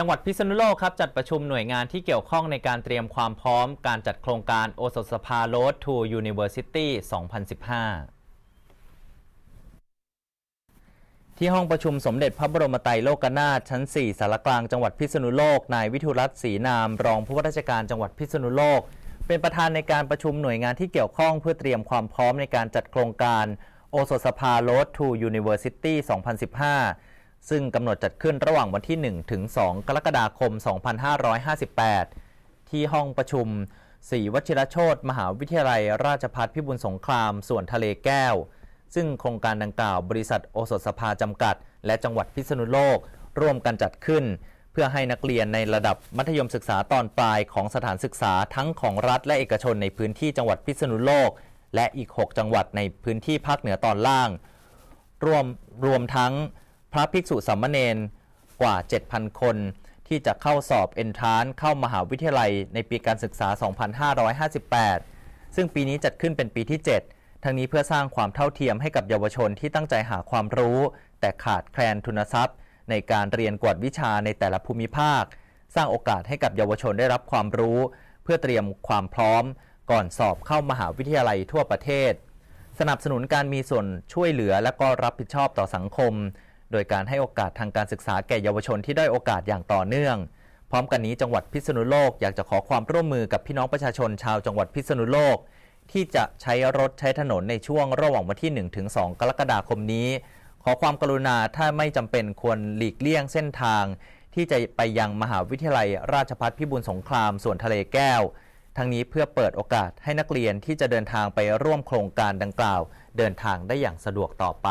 จังหวัดพิษณุโลกครับ จัดประชุมหน่วยงานที่เกี่ยวข้องในการเตรียมความพร้อมการจัดโครงการ โอสถสภาโรดทูยูนิเวอร์ซิตี้2015 ที่ห้องประชุมสมเด็จพระบรมไตรโลกนาถชั้น 4 สารกลางจังหวัดพิษณุโลกนายวิทุรัตศรีนาม รองผู้ว่าราชการจังหวัดพิษณุโลก เป็นประธานในการประชุมหน่วยงานที่เกี่ยวข้องเพื่อเตรียมความพร้อมในการจัดโครงการโอสถสภาโรดทูยูนิเวอร์ซิตี้2015ซึ่งกำหนดจัดขึ้นระหว่างวันที่ 1 ถึง 2 กรกฎาคม 2558 ที่ห้องประชุมศรีวชิรโชตมหาวิทยาลัยราชภัฏพิบูลสงคราม ส่วนทะเลแก้ว ซึ่งโครงการดังกล่าวบริษัทโอสถสภาจำกัด และจังหวัดพิษณุโลกร่วมกันจัดขึ้น เพื่อให้นักเรียนในระดับมัธยมศึกษาตอนปลายของสถานศึกษาทั้งของรัฐและเอกชนในพื้นที่จังหวัดพิษณุโลก และอีก 6 จังหวัดในพื้นที่ภาคเหนือตอนล่าง รวมรวมทั้งพระภิกษุสามเณรกว่า 7,000 คน ที่จะเข้าสอบเอนทรานเข้ามหาวิทยาลัยในปีการศึกษา 2558 ซึ่งปีนี้จัดขึ้นเป็นปีที่ 7 ทั้งนี้เพื่อสร้างความเท่าเทียมให้กับเยาวชนที่ตั้งใจหาความรู้ แต่ขาดแคลนทุนทรัพย์ในการเรียนกวดวิชาในแต่ละภูมิภาค สร้างโอกาสให้กับเยาวชนได้รับความรู้ เพื่อเตรียมความพร้อม ก่อนสอบเข้ามหาวิทยาลัยทั่วประเทศ สนับสนุนการมีส่วนช่วยเหลือและก็รับผิดชอบต่อสังคมโดยการให้โอกาสทางการศึกษาแก่เยาวชนที่ได้โอกาสอย่างต่อเนื่อง พร้อมกันนี้จังหวัดพิษณุโลกอยากจะขอความร่วมมือกับพี่น้องประชาชนชาวจังหวัดพิษณุโลกที่จะใช้รถใช้ถนนในช่วงระหว่างวันที่ 1-2 กรกฎาคมนี้ ขอความกรุณาถ้าไม่จำเป็นควรหลีกเลี่ยงเส้นทางที่จะไปยังมหาวิทยาลัยราชภัฏพิบูลสงครามส่วนทะเลแก้วทั้งนี้เพื่อเปิดโอกาสให้นักเรียนที่จะเดินทางไปร่วมโครงการดังกล่าว เดินทางได้อย่างสะดวกต่อไป